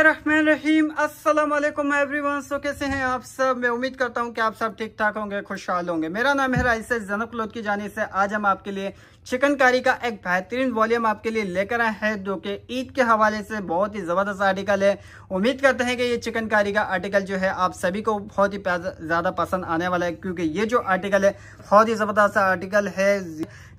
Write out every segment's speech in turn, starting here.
अस्सलाम वालेकुम everyone so कैसे हैं आप सब मैं उम्मीद करता हूं कि आप सब ठीक ठाक होंगे खुशहाल होंगे मेरा नाम है राइस जनक की जाने से आज हम आपके लिए चिकनकारी का एक बेहतरीन वॉल्यूम आपके लिए लेकर आए हैं जो कि ईद के हवाले से बहुत ही ज़बरदस्त आर्टिकल है उम्मीद करते हैं कि ये चिकनकारी का आर्टिकल जो है आप सभी को बहुत ही ज़्यादा पसंद आने वाला है क्योंकि ये जो आर्टिकल है बहुत ही ज़बरदस्त आर्टिकल है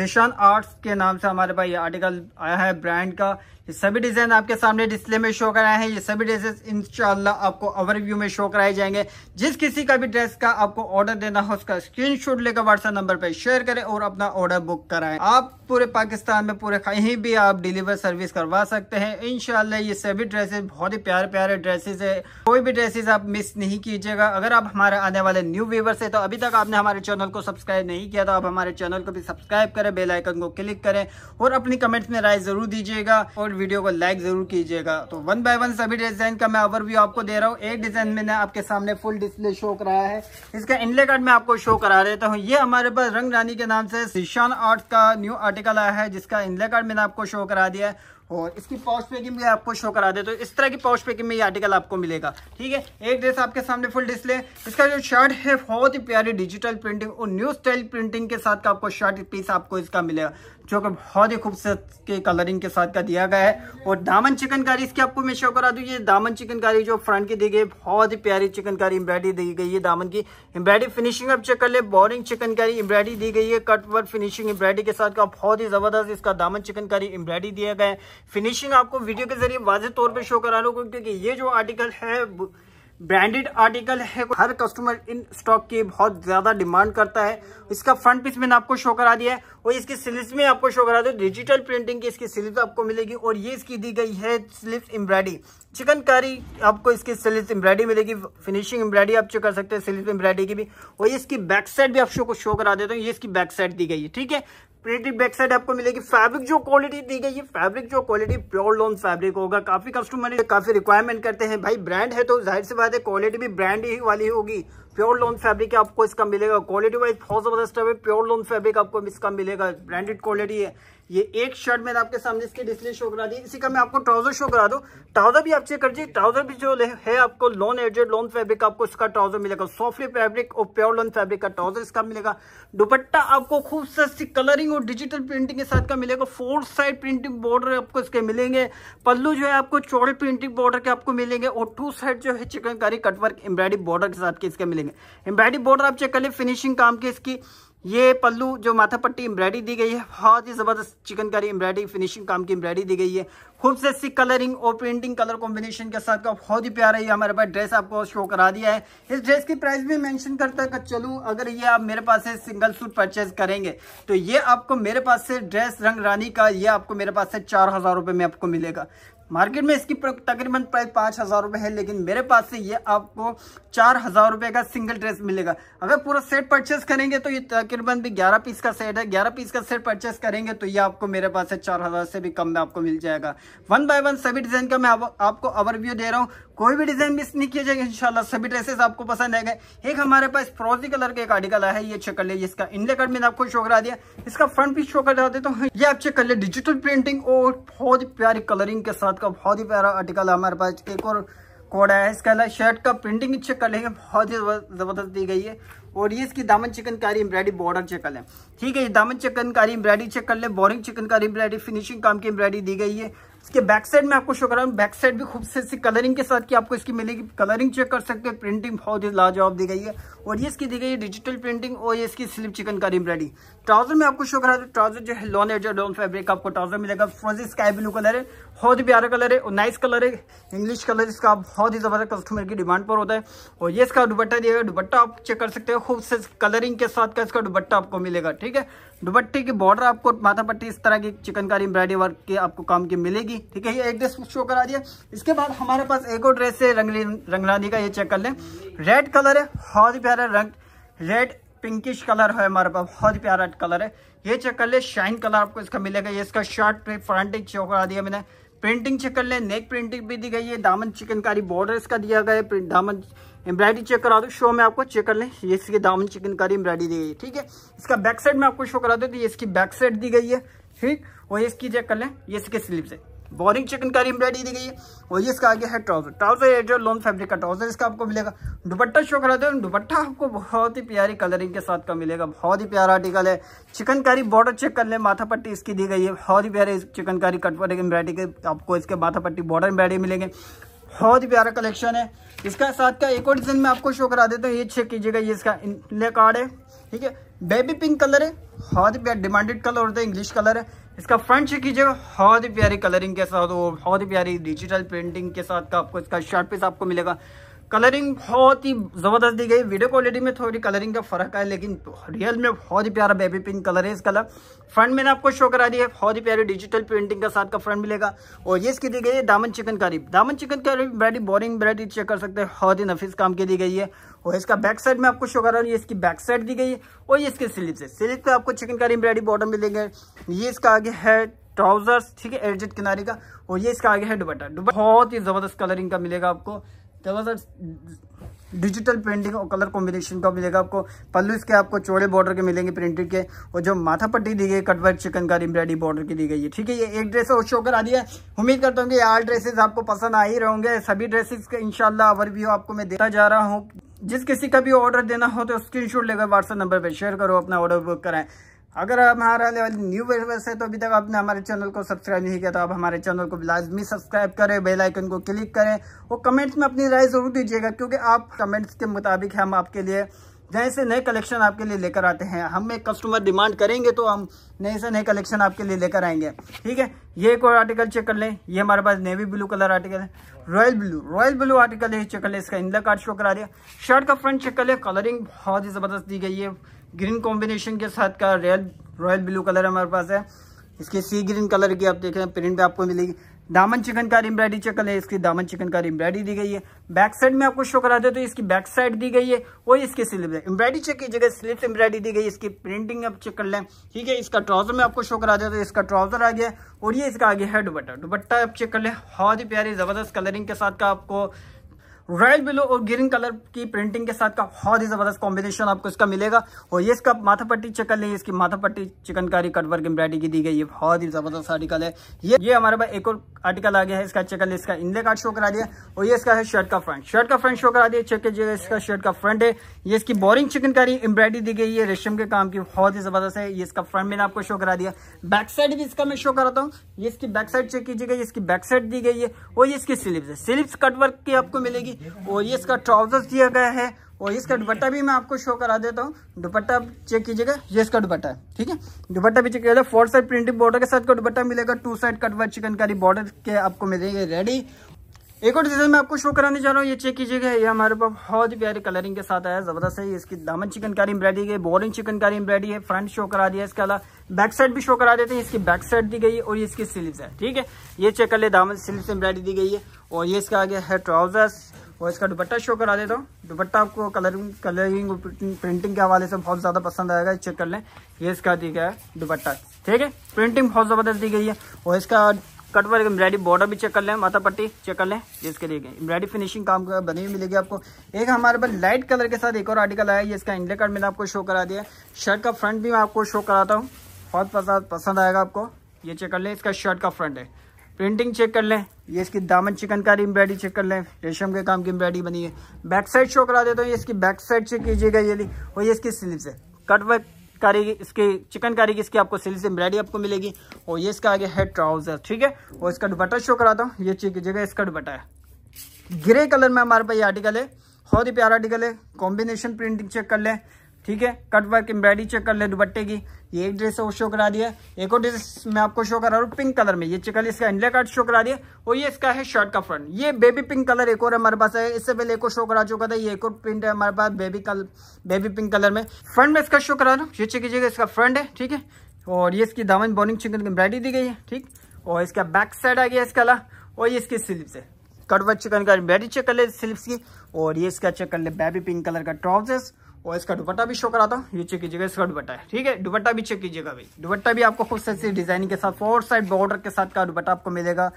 जिशान आर्ट्स के नाम से हमारे पास ये आर्टिकल आया है ब्रांड का ये सभी डिज़ाइन आपके सामने डिस्प्ले में शो कराए हैं ये सभी ड्रेसेस इनशाला आपको ओवरव्यू में शो कराए जाएंगे जिस किसी का भी ड्रेस का आपको ऑर्डर देना हो उसका स्क्रीनशॉट लेकर व्हाट्सएप नंबर पर शेयर करें और अपना ऑर्डर बुक कराएं आप पूरे पाकिस्तान में पूरे कहीं भी आप डिलीवर सर्विस करवा सकते हैं इनशाला ये सभी ड्रेसेस बहुत ही प्यारे प्यारे ड्रेसेस है कोई भी ड्रेसेस आप मिस नहीं कीजिएगा अगर आप हमारे आने वाले न्यू व्यूवर्स है तो अभी तक आपने हमारे चैनल को सब्सक्राइब नहीं किया तो आप हमारे चैनल को भी सब्सक्राइब कर करें बेल आइकन को क्लिक करें और अपनी कमेंट्स में राय जरूर दीजिएगा और वीडियो को लाइक जरूर कीजिएगा तो वन बाय वन सभी डिजाइन का मैं ओवरव्यू आपको दे रहा हूँ एक डिजाइन मैंने आपके सामने फुल डिस्प्ले शो कराया है इसका इनले कार्ड में आपको शो करा देता हूँ ये हमारे पास रंग रानी के नाम से शीशान आर्ट का न्यू आर्टिकल आया है जिसका इनले कार्ड मैंने आपको शो करा दिया है और इसकी पाउच पैकिंग भी आपको शो करा दे तो इस तरह की पाउच पैकिंग में ये आर्टिकल आपको मिलेगा ठीक है एक ड्रेस आपके सामने फुल डिस्प्ले इसका जो शर्ट है बहुत ही प्यारी डिजिटल प्रिंटिंग और न्यू स्टाइल प्रिंटिंग के साथ का आपको शर्ट पीस आपको इसका मिलेगा जो कि बहुत ही खूबसूरत के कलरिंग के साथ का दिया गया है और दामन चिकनकारी इसकी आपको मैं शो करा दूँ ये दामन चिकनकारी जो फ्रंट की दी गई बहुत ही प्यारी चिकनकारी एम्ब्रॉयडरी दी गई है दामन की एम्ब्रॉयडरी फिनिशिंग आप चेक कर ले बोरिंग चिकनकारी एम्ब्रॉयडरी दी गई है कट वर्क फिनिशिंग एम्ब्रॉयडरी के साथ का बहुत ही ज़बरदस्त इसका दामन चिकनकारी एम्ब्रॉयडरी दिया गया है फिनिशिंग आपको वीडियो के जरिए वाजे तौर पर शो करा लूँ क्योंकि ये जो आर्टिकल है ब्रांडेड आर्टिकल है हर कस्टमर इन स्टॉक की बहुत ज्यादा डिमांड करता है इसका फ्रंट पीस मैंने आपको शो करा दिया है और इसकी स्लिप्स में आपको शो करा दिया डिजिटल प्रिंटिंग की इसकी स्लिप्स आपको मिलेगी और ये इसकी दी गई है स्लिप्स एम्ब्रॉयडरी चिकनकारी आपको इसकी स्लिप्स एम्ब्रॉयडरी मिलेगी फिनिशिंग एम्ब्रॉयडरी आप चेक कर सकते हैं स्लिप्स एम्ब्रॉयडरी की भी और ये इसकी बैक साइड भी आप शो को शो करा देते हैं ये इसकी बैक साइड दी गई है ठीक है प्रिटी बैक साइड आपको मिलेगी फैब्रिक जो क्वालिटी दी गई है फैब्रिक जो क्वालिटी प्योर लॉन फैब्रिक होगा काफी कस्टमर काफी रिक्वायरमेंट करते हैं भाई ब्रांड है तो जाहिर सी बात है क्वालिटी भी ब्रांड ही वाली होगी प्योर लॉन फैब्रिक आपको इसका मिलेगा क्वालिटी वाइज बहुत जबरदस्त है प्योर लॉन फैब्रिक आपको इसका मिलेगा ब्रांडेड क्वालिटी है ये एक शर्ट मैंने आपके सामने इसके डिस्प्ले शो करा दी इसी का मैं आपको ट्राउजर शो करा दूँ ट्राउजर भी आप चेक कर दीजिए ट्राउजर भी जो है आपको लॉन एडेड लॉन फैब्रिक आपको इसका ट्राउजर मिलेगा सॉफ्टली फैब्रिक और प्योर लॉन फैब्रिक का ट्राउजर इसका मिलेगा दुपट्टा आपको खूबसूरत सी कलरिंग और डिजिटल प्रिंटिंग के साथ का मिलेगा फोर साइड प्रिंटिंग बॉर्डर आपको इसके मिलेंगे पल्लू जो है आपको चौड़े प्रिंटिंग बॉर्डर के आपको मिलेंगे और टू साइड जो है चिकनकारी कटवर्क एम्ब्रॉयडरी बॉर्डर के साथ के इसके मिलेंगे एम्ब्रॉयडरी बॉर्डर आप चेक कर ले फिनिशिंग काम की इसकी ये पल्लू जो माथा पट्टी एम्ब्रायडरी दी गई है बहुत ही ज़बरदस्त चिकनकारी एम्ब्रायडरी फिनिशिंग काम की एम्ब्रायडरी दी गई है खूब से सी कलरिंग और प्रिंटिंग कलर कॉम्बिनेशन के साथ का बहुत ही प्यारा ये हमारे पास ड्रेस आपको शो करा दिया है इस ड्रेस की प्राइस भी मेंशन करता है चलो अगर ये आप मेरे पास से सिंगल सूट परचेज करेंगे तो ये आपको मेरे पास से ड्रेस रंग रानी का ये आपको मेरे पास से चार हज़ार रुपये में आपको मिलेगा मार्केट में इसकी तकरीबन प्राइस पाँच हज़ार रुपये है लेकिन मेरे पास से ये आपको चार हज़ार रुपये का सिंगल ड्रेस मिलेगा अगर पूरा सेट परचेस करेंगे तो ये तकरीबन भी ग्यारह पीस का सेट है ग्यारह पीस का सेट परचेस करेंगे तो ये आपको मेरे पास से चार हज़ार से भी कम में आपको मिल जाएगा वन बाय वन सभी डिज़ाइन का मैं आप, आपको ओवरव्यू दे रहा हूँ कोई भी डिज़ाइन मिस नहीं किया जाएगा इंशाल्लाह सभी ड्रेसेस आपको पसंद आएगा एक हमारे पास फ्रोजी कलर का एक आर्टिकल है ये चेक कर लीजिए इसका इनले कट मैंने आपको शो करा दिया इसका फ्रंट पीस शो करा देता तो हूँ ये आप चेक कर ले डिजिटल प्रिंटिंग और बहुत ही प्यारी कलरिंग के साथ का बहुत ही प्यारा आर्टिकल हमारे पास एक और कोड है इसका अलावा शर्ट का प्रिंटिंग चेक कर लेंगे बहुत ही ज़बरदस्त दी गई है और ये इसकी दामन चिकनकारी एम्ब्रायडरी बॉर्डर चेक कर लें ठीक है ये दामन चिकनकारी एम्ब्रॉयडरी चेक कर लें बोरिंग चिकनकारी एम्ब्रॉडरी फिनिशिंग काम की एम्ब्रायडरी दी गई है इसके बैक साइड में आपको शो कर रहा हूँ बैक साइड भी खूबसूरत सी कलरिंग के साथ की आपको इसकी मिलेगी कलरिंग चेक कर सकते हैं प्रिंटिंग बहुत ही लाजवाब दी गई है और ये इसकी दी गई है डिजिटल प्रिंटिंग और ये इसकी स्लिप चिकन का एम्ब्रॉडी ट्राउजर में आपको शो कर रहा है ट्राउजर जो है लॉन एड लॉन फेब्रिक आपको ट्राउजर मिलेगा फ्रोजी स्काई ब्लू कलर है बहुत ही प्यारा कलर है और नाइस कलर है इंग्लिश कलर इसका बहुत ही ज़बरदस्त कस्टमर की डिमांड पर होता है और ये इसका दुपट्टा गया दुपट्टा आप चेक कर सकते हो खूबसूरत कलरिंग के साथ का इसका दुपट्टा आपको मिलेगा ठीक है दुपट्टे की बॉर्डर आपको माथा पट्टी इस तरह की चिकनकारी एम्ब्रॉयडरी वर्क के आपको काम की मिलेगी ठीक है ये एक ड्रेस शो करा दिया इसके बाद हमारे पास एक और ड्रेस है रंगली रंगलानी का ये चेक कर लें रेड कलर है बहुत ही प्यारा रंग रेड पिंकिश कलर है हमारे पास बहुत ही प्यारा कलर है ये चेक कर ले शाइन कलर आपको इसका मिलेगा ये इसका शर्ट फ्रंट शो करा दिया मैंने प्रिंटिंग चेक कर ले नेक प्रिंटिंग भी दी गई है दामन चिकनकारी बॉर्डर इसका दिया गया है दामन एम्ब्रायडरी चेक करा दो शो में आपको चेक कर लें ये इसके दामन चिकनकारी एम्ब्रायडरी दी गई है ठीक है इसका बैक साइड में आपको शो करा दो तो ये इसकी बैक साइड दी गई है ठीक और ये इसकी चेक कर लें ये इसके स्लीव से बोरिंग चिकनकारी एम्ब्रायडरी दी गई है और ये इसका आगे है ट्राउजर ट्राउजर ये जो लॉन्ग फैब्रिक का ट्राउजर इसका आपको मिलेगा दुपट्टा शो करा दो दुपट्टा आपको बहुत ही प्यारी कलरिंग के साथ का मिलेगा बहुत ही प्यारा आर्टिकल है चिकनकारी बॉर्डर चेक कर लें माथा पट्टी इसकी दी गई है बहुत ही प्यारे चिकनकारी कटवर एम्ब्रायडरी के आपको इसके माथा पट्टी बॉर्डर एम्ब्रायडरी मिलेंगे बहुत ही प्यारा कलेक्शन है इसका साथ का एक और डिज़ाइन मैं आपको शो करा देता हूँ ये चेक कीजिएगा ये इसका इनले कार्ड है ठीक है बेबी पिंक कलर है बहुत ही प्यार डिमांडेड कलर होता है इंग्लिश कलर है इसका फ्रंट चेक कीजिएगा बहुत ही प्यारी कलरिंग के साथ और बहुत ही प्यारी डिजिटल प्रिंटिंग के साथ का आपको इसका शर्ट पीस आपको मिलेगा कलरिंग बहुत ही ज़बरदस्त दी गई वीडियो क्वालिटी में थोड़ी कलरिंग का फ़र्क है लेकिन रियल में बहुत ही प्यारा बेबी पिंक कलर है इस कलर फ्रंट मैंने आपको शो करा दी है बहुत ही प्यारी डिजिटल प्रिंटिंग का साथ का फ्रंट मिलेगा और ये इसकी दी गई है दामन चिकन करी दामन चिकन करी बड़ी बोरिंग वरायटी चेक कर सकते हैं बहुत ही नफीस काम की दी गई है और इसका बैक साइड में आपको शो करा रहा हूँ ये इसकी बैक साइड दी गई है और ये इसके स्लिप से स्लिप पर आपको चिकन करी बराडी बॉटम मिलेंगे ये इसका आगे है ट्राउजर्स ठीक है एडजेट किनारे का और ये इसका आगे है दुबट्टा बहुत ही ज़बरदस्त कलरिंग का मिलेगा आपको देखो सर डिजिटल प्रिंटिंग और कलर कॉम्बिनेशन का मिलेगा आपको पल्लू इसके आपको चौड़े बॉर्डर के मिलेंगे प्रिंटेड के और जो माथा पट्टी दी गई कटवर्क चिकनकारी एम्ब्रॉयडरी बॉर्डर की दी गई है ठीक है ये एक ड्रेस और शो करा दिया है उम्मीद करता हूँ कि आल ड्रेसेस आपको पसंद आ ही रहेंगे सभी ड्रेसेस का इनशाला ओवरव्यू आपको मैं देता जा रहा हूँ जिस किसी का भी ऑर्डर देना हो तो स्क्रीन लेकर व्हाट्सअप नंबर पर शेयर करो अपना ऑर्डर बुक कराएं अगर हमारा न्यू व्यूवर्स है तो अभी तक आपने हमारे चैनल को सब्सक्राइब नहीं किया तो आप हमारे चैनल को लाजमी सब्सक्राइब करें बेल आइकन को क्लिक करें और कमेंट्स में अपनी राय ज़रूर दीजिएगा क्योंकि आप कमेंट्स के मुताबिक हम आपके लिए नए से नए कलेक्शन आपके लिए लेकर आते हैं हम एक कस्टमर डिमांड करेंगे तो हम नए से नए कलेक्शन आपके लिए लेकर आएंगे ठीक है ये एक और आर्टिकल चेक कर लें ये हमारे पास नेवी ब्लू कलर आर्टिकल है royal blue royal blue article है चेक कर लें इसका इंदर कार्ड शो करा दिया शर्ट का फ्रंट चेक कर लें कलरिंग बहुत ही ज़बरदस्त दी गई है ग्रीन कॉम्बिनेशन के साथ का रेल रॉयल ब्लू कलर हमारे पास है इसके सी ग्रीन कलर की आप देख रहे हैं प्रिंट पे आपको मिलेगी दामन चिकन का एम्ब्रायडरी चकल है इसकी दामन चिकन का एम्ब्रायडरी दी गई है बैक साइड में आपको शो करा दे तो इसकी बैक साइड दी गई है और इसकी स्लिप है एम्ब्रायडरी चेक की जगह स्लिप एम्ब्रायडरी दी गई है इसकी प्रिंटिंग आप चेक कर लें ठीक है इसका ट्राउजर में आपको शो करा दे तो इसका ट्राउजर आ गया और ये इसका आगे है दुबट्टा दुबट्टा आप चेक कर लें बहुत ही प्यारी जबरदस्त कलरिंग के साथ का आपको रॉयल ब्लू और ग्रीन कलर की प्रिंटिंग के साथ का बहुत ही जबरदस्त कॉम्बिनेशन आपको इसका मिलेगा और ये इसका माथा पट्टी चिकन नहीं इसकी माथा पट्टी चिकनकारी कटवर्क एम्ब्राइडरी की दी गई ये बहुत ही जबरदस्त आर्टिकल है ये ये हमारे पास एक और आर्टिकल आ गया है इसका चिकन इसका इंडे कार्ड शो करा दिया और ये इसका है शर्ट का फ्रंट शर्ट का फ्रंट शो करा दिया चेक कीजिएगा इसका शर्ट का फ्रंट है ये इसकी बोरिंग चिकनकारी एम्ब्रॉयडरी दी गई है रेशम के काम की बहुत ही जबरदस्त है ये इसका फ्रंट मैंने आपको शो करा दिया बैक साइड भी इसका मैं शो कराता हूँ ये इसकी बैक साइड चेक कीजिएगा इसकी बैक साइड दी गई है और ये इसकी स्लिप्स है स्लिप्स कटवर्क की आपको मिलेगी जाएगी और ये इसका ट्राउजर्स दिया गया है और इसका दुपट्टा भी मैं आपको शो करा देता हूँ दुपट्टा चेक कीजिएगा ये इसका दुपट्टा है ठीक है दुपट्टा भी चेक कीजिएगा फोर साइड प्रिंटिंग बॉर्डर के साथ का दुपट्टा मिलेगा टू साइड कटवा चिकनकारी बॉर्डर के आपको मिलेंगे रेडी एक और डिजाइन मैं आपको शो कराने जा रहा हूँ ये चेक कीजिएगा ये हमारे पास बहुत ही प्यारे कलरिंग के साथ आया जबरदस्त है इसकी दामन चिकनकारी एम्ब्रॉयडरी है बोरिंग चिकनकारी एम्ब्रॉयडरी है फ्रंट शो करा दिया इसके अलावा बैक साइड भी शो करा देते हैं इसकी बैक साइड दी गई है और ये इसकी स्लीव्स है ठीक है ये चेक कर ले दामन स्लीव्स एम्ब्रॉयडरी दी गई है और ये इसका आगे है ट्राउजर्स और इसका दुपट्टा शो करा देता हूँ दुपट्टा आपको कलरिंग कलरिंग प्रिंटिंग के हवाले से बहुत ज़्यादा पसंद आएगा चेक कर लें ये इसका दी गया है दुपट्टा ठीक है प्रिंटिंग बहुत ज़बरदस्त दी गई है और इसका कट वर्ग एम्ब्रायडरी बॉर्डर भी चेक कर लें माता पट्टी चेक कर लें जिसके लिए एम्ब्रायडरी फिनिशिंग काम का बनी हुई मिलेगी आपको एक हमारे पास लाइट कलर के साथ एक और आर्टिकल आया ये इसका इंडे कार्ड मैंने आपको शो करा दिया शर्ट का फ्रंट भी मैं आपको शो कराता हूँ बहुत पसंद आएगा आपको ये चेक कर लें इसका शर्ट का फ्रंट है प्रिंटिंग चेक कर लें ये इसकी दामन चिकनकारी एम्ब्रॉयडरी चेक कर लें रेशम के काम की एम्ब्रॉयडरी बनी है बैक साइड शो करा देता हूँ ये इसकी बैक साइड चेक कीजिएगा ये और ये इसकी स्लीव है कट वर्क कारी इसकी चिकनकारी की इसकी आपको स्लीव्स एम्ब्रॉयडरी आपको मिलेगी और ये इसका आगे है ट्राउजर ठीक है और इसका दुपट्टा शो कराता हूँ ये चेक कीजिएगा इसका दुपट्टा है ग्रे कलर में हमारे पास ये आर्टिकल है बहुत ही प्यारा आर्टिकल है कॉम्बिनेशन प्रिंटिंग चेक कर लें ठीक है कट वर्क एम्ब्रॉयडरी चेक कर ले दुपट्टे की ये एक ड्रेस है शो करा दिया एक और ड्रेस मैं आपको शो करा रहा हूँ पिंक कलर में ये चिकल इसका इंडिया कार्ड शो करा दिया और ये इसका है शर्ट का फ्रंट ये बेबी पिंक कलर एक और हमारे पास है इससे पहले एक और शो करा चुका था ये एक और प्रिंट है हमारे पास बेबी कल बेबी पिंक कलर में फ्रंट में इसका शो करा रहा हूँ ये चेक कीजिएगा इसका फ्रंट है ठीक है और ये इसकी दामन बॉर्निंग चिकन एम्ब्रॉयडरी दी गई है ठीक और इसका बैक साइड आ गया इसका और ये इसकी स्लिप्स है कटवर्क चिकन का एम्ब्रॉयडरी चेक कर ले स्लिप्स की और ये इसका चेक कर ले बेबी पिंक कलर का ट्राउजर्स और इसका दुपट्टा भी शो कराता हूँ ये चेक कीजिएगा इसका दुपट्टा है ठीक है दुपट्टा भी चेक कीजिएगा भाई दुपट्टा भी आपको खुद से डिजाइनिंग के साथ फोर साइड बॉर्डर के साथ का दुपट्टा आपको मिलेगा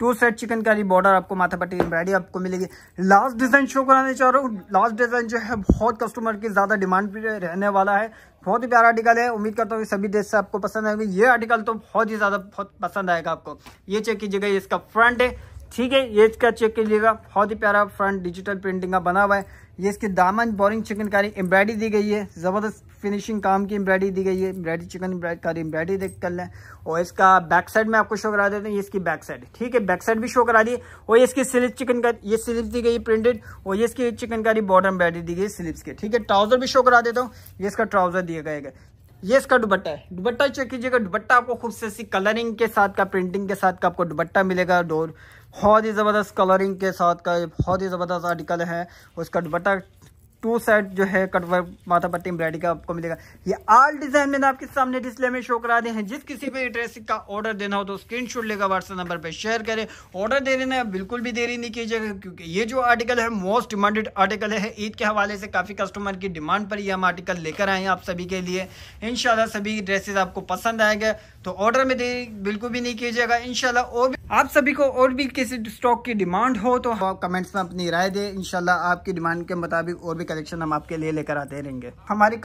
टू साइड चिकनकारी बॉर्डर आपको माथापट्टी एम्ब्रॉयडरी आपको मिलेगी लास्ट डिजाइन शो कराने चाह रहा हूँ लास्ट डिजाइन जो है बहुत कस्टमर की ज्यादा डिमांड भी रहने वाला है बहुत ही प्यारा आर्टिकल है उम्मीद करता हूँ सभी देश से आपको पसंद आएगी ये आर्टिकल तो बहुत ही ज्यादा बहुत पसंद आएगा आपको ये चेक कीजिएगा इसका फ्रंट है ठीक है ये इसका चेक कीजिएगा बहुत ही प्यारा फ्रंट डिजिटल प्रिंटिंग का बना हुआ है ये इसके दामन बोरिंग चिकनकारी एम्ब्रायडरी दी गई है ज़बरदस्त फिनिशिंग काम की एम्ब्रायडरी दी गई है एम्ब्रायडरी चिकन कारी एम्ब्रायडरी देख कर लें और इसका बैक साइड में आपको शो करा देते हैं ये इसकी बैक साइड ठीक है बैक साइड भी शो करा दी और ये इसकी स्लिप चिकन का ये स्लिप दी गई प्रिंटेड और ये इसकी चिकनकारी बॉर्डर एम्ब्रायडरी दी गई स्लिप्स के ठीक है ट्राउजर भी शो करा देता हूँ ये इसका ट्राउजर दिया गया ये इसका दुबट्टा है दुबट्टा चेक कीजिएगा दुबट्टा आपको खूब से सी कलरिंग के साथ का प्रिंटिंग के साथ का आपको दुबट्टा मिलेगा डोर बहुत ही ज़बरदस्त कलरिंग के साथ का बहुत ही ज़बरदस्त आर्टिकल है उसका दुबट्टा टू सेट जो है कटवर्क माता पट्टी एम्ब्रॉयडरी का आपको मिलेगा ये आल डिजाइन मैंने आपके सामने डिस्प्ले में शो करा दे हैं जिस किसी भी ड्रेस का ऑर्डर देना हो तो स्क्रीन शॉट लेगा व्हाट्सएप नंबर पर शेयर करें ऑर्डर दे देना बिल्कुल भी देरी नहीं कीजिएगा क्योंकि ये जो आर्टिकल है मोस्ट डिमांडेड आर्टिकल है ईद के हवाले से काफ़ी कस्टमर की डिमांड पर ये हम आर्टिकल लेकर आए हैं आप सभी के लिए इन सभी ड्रेसेस आपको पसंद आएगा तो ऑर्डर में देरी बिल्कुल भी नहीं कीजिएगा इन और आप सभी को और भी किसी स्टॉक की डिमांड हो तो कमेंट्स में अपनी राय दें इन आपकी डिमांड के मुताबिक और भी कलेक्शन हम आपके लिए लेकर आते रहेंगे हमारी